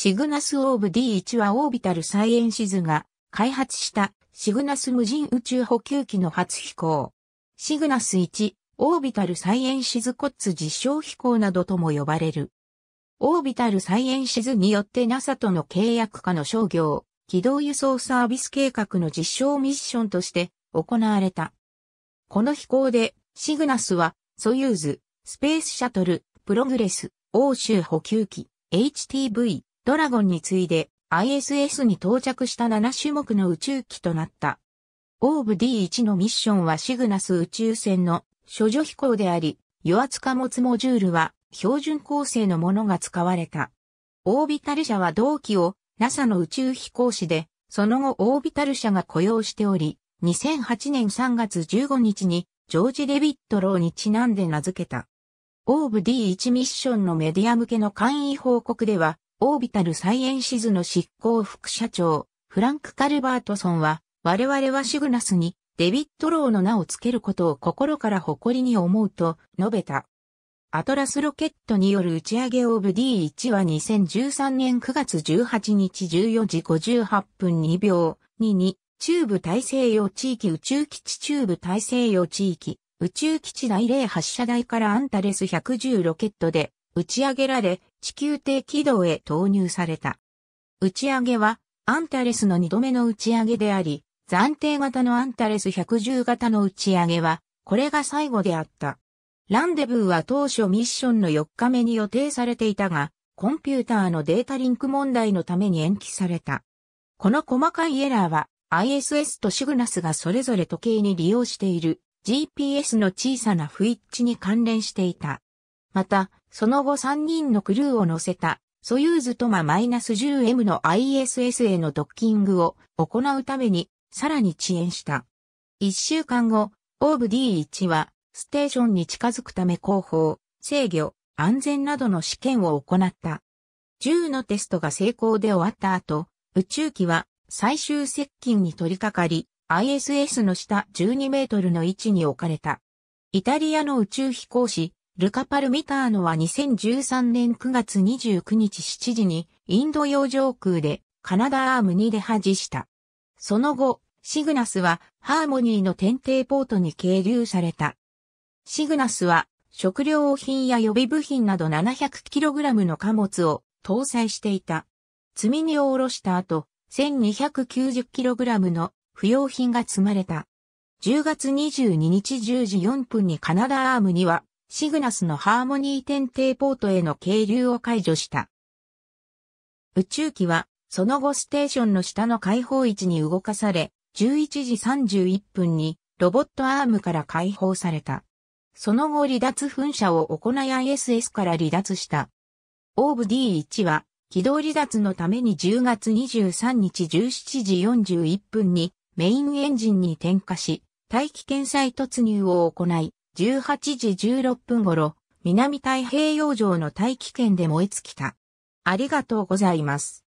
シグナスオーブ D1 はオービタルサイエンシズが開発したシグナス無人宇宙補給機の初飛行。シグナス1、オービタルサイエンシズコッツ実証飛行などとも呼ばれる。オービタルサイエンシズによって NASA との契約下の商業、軌道輸送サービス計画の実証ミッションとして行われた。この飛行で、シグナスは、ソユーズ、スペースシャトル、プログレス、欧州補給機、HTV、ドラゴンに次いで ISS に到着した7種目の宇宙機となった。オーブ D1 のミッションはシグナス宇宙船の処女飛行であり、油圧貨物モジュールは標準構成のものが使われた。オービタル社は同期を NASA の宇宙飛行士で、その後オービタル社が雇用しており、2008年3月15日にジョージ・デビットローにちなんで名付けた。オーブ D1 ミッションのメディア向けの簡易報告では、オービタルサイエンシズの執行副社長、フランク・カルバートソンは、我々はシグナスにデビット・ローの名を付けることを心から誇りに思うと述べた。アトラスロケットによる打ち上げオブ D1 は2013年9月18日14時58分2秒22中部大西洋地域宇宙基地中部大西洋地域宇宙基地第0発射台からアンタレス110ロケットで打ち上げられ地球低軌道へ投入された。打ち上げは、アンタレスの2度目の打ち上げであり、暫定型のアンタレス110型の打ち上げは、これが最後であった。ランデブーは当初ミッションの4日目に予定されていたが、コンピューターのデータリンク問題のために延期された。この細かいエラーは ISS とシグナスがそれぞれ時計に利用している GPS の小さな不一致に関連していた。また、その後3人のクルーを乗せた、ソユーズトマ -10M の ISS へのドッキングを行うために、さらに遅延した。1週間後、オーブ D1 は、ステーションに近づくため広報、制御、安全などの試験を行った。10のテストが成功で終わった後、宇宙機は最終接近に取り掛かり、ISS の下12メートルの位置に置かれた。イタリアの宇宙飛行士、ルカ・パルミターノは2013年9月29日7時にインド洋上空でカナダアームに出恥した。その後、シグナスはハーモニーの天帝ポートに係留された。シグナスは食料品や予備部品など 700kg の貨物を搭載していた。積み荷を下ろした後、1290kg の不要品が積まれた。10月22日10時4分にカナダアームにはシグナスのハーモニー点低ポートへの係留を解除した。宇宙機は、その後ステーションの下の解放位置に動かされ、11時31分にロボットアームから解放された。その後離脱噴射を行い ISS から離脱した。オーブ D1 は軌道離脱のために10月23日17時41分にメインエンジンに点火し、大気圏再突入を行い、18時16分頃、南太平洋上の大気圏で燃え尽きた。ありがとうございます。